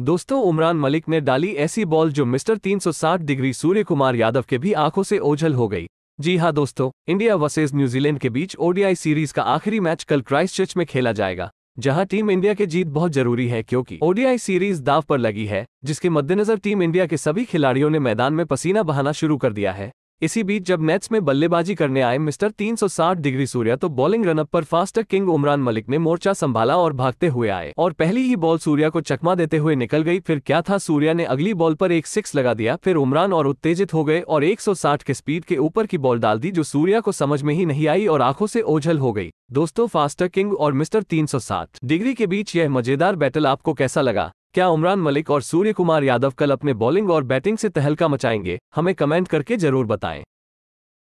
दोस्तों उमरान मलिक ने डाली ऐसी बॉल जो मिस्टर 360 डिग्री सूर्य कुमार यादव के भी आंखों से ओझल हो गई जी हां दोस्तों इंडिया वर्सेज न्यूजीलैंड के बीच ओडीआई सीरीज का आखिरी मैच कल क्राइस्टचर्च में खेला जाएगा जहां टीम इंडिया की जीत बहुत जरूरी है क्योंकि ओडीआई सीरीज दाव पर लगी है जिसके मद्देनजर टीम इंडिया के सभी खिलाड़ियों ने मैदान में पसीना बहाना शुरू कर दिया है इसी बीच जब मैच में बल्लेबाजी करने आए मिस्टर 360 डिग्री सूर्या तो बॉलिंग रनअप पर फास्टर किंग उमरान मलिक ने मोर्चा संभाला और भागते हुए आए और पहली ही बॉल सूर्या को चकमा देते हुए निकल गई फिर क्या था सूर्या ने अगली बॉल पर एक सिक्स लगा दिया फिर उमरान और उत्तेजित हो गए और एक के स्पीड के ऊपर की बॉल डाल दी जो सूर्या को समझ में ही नहीं आई और आंखों से ओझल हो गई दोस्तों फास्टर किंग और मिस्टर तीन डिग्री के बीच यह मजेदार बैटल आपको कैसा लगा क्या उमरान मलिक और सूर्य कुमार यादव कल अपने बॉलिंग और बैटिंग से तहलका मचाएंगे हमें कमेंट करके जरूर बताएं